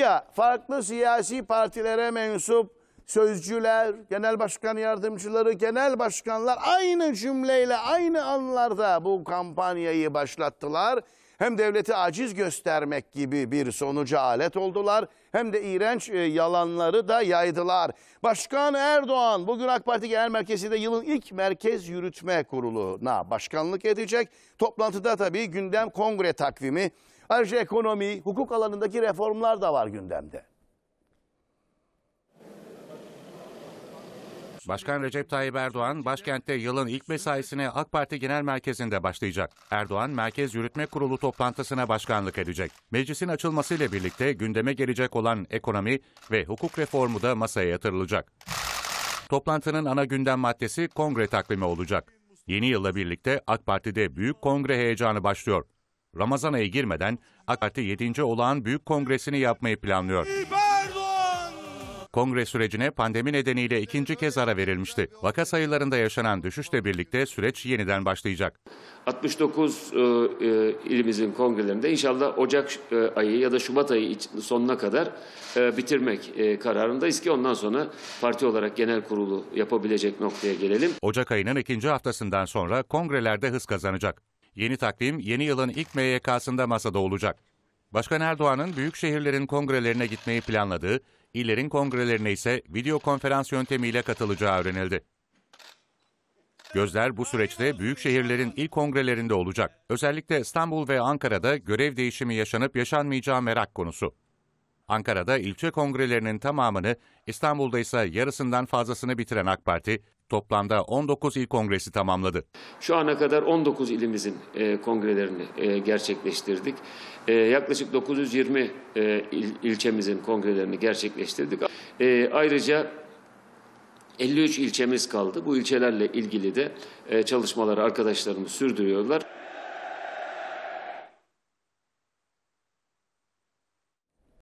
ya farklı siyasi partilere mensup sözcüler, genel başkan yardımcıları, genel başkanlar aynı cümleyle aynı anlarda bu kampanyayı başlattılar. Hem devleti aciz göstermek gibi bir sonuca alet oldular hem de iğrenç e, yalanları da yaydılar. Başkan Erdoğan bugün AK Parti Genel Merkezi'nde yılın ilk Merkez Yürütme Kurulu'na başkanlık edecek. Toplantıda tabii gündem kongre takvimi Ayrıca şey ekonomi, hukuk alanındaki reformlar da var gündemde. Başkan Recep Tayyip Erdoğan başkentte yılın ilk mesaisine AK Parti Genel Merkezi'nde başlayacak. Erdoğan Merkez Yürütme Kurulu toplantısına başkanlık edecek. Meclisin açılmasıyla birlikte gündeme gelecek olan ekonomi ve hukuk reformu da masaya yatırılacak. Toplantının ana gündem maddesi kongre takvimi olacak. Yeni yılla birlikte AK Parti'de büyük kongre heyecanı başlıyor. Ramazan ayı girmeden AK Parti 7. Olağan Büyük Kongresini yapmayı planlıyor. Kongre sürecine pandemi nedeniyle ikinci kez ara verilmişti. Vaka sayılarında yaşanan düşüşle birlikte süreç yeniden başlayacak. 69 e, e, ilimizin kongrelerinde inşallah Ocak e, ayı ya da Şubat ayı sonuna kadar e, bitirmek e, kararındayız ki ondan sonra parti olarak genel kurulu yapabilecek noktaya gelelim. Ocak ayının ikinci haftasından sonra kongrelerde hız kazanacak. Yeni takvim yeni yılın ilk MYK'sında masada olacak. Başkan Erdoğan'ın büyük şehirlerin kongrelerine gitmeyi planladığı, illerin kongrelerine ise video konferans yöntemiyle katılacağı öğrenildi. Gözler bu süreçte büyük şehirlerin ilk kongrelerinde olacak. Özellikle İstanbul ve Ankara'da görev değişimi yaşanıp yaşanmayacağı merak konusu. Ankara'da ilçe kongrelerinin tamamını, İstanbul'da ise yarısından fazlasını bitiren AK Parti, toplamda 19 il kongresi tamamladı. Şu ana kadar 19 ilimizin e, kongrelerini e, gerçekleştirdik. E, yaklaşık 920 e, il, ilçemizin kongrelerini gerçekleştirdik. E, ayrıca 53 ilçemiz kaldı. Bu ilçelerle ilgili de e, çalışmaları arkadaşlarımız sürdürüyorlar.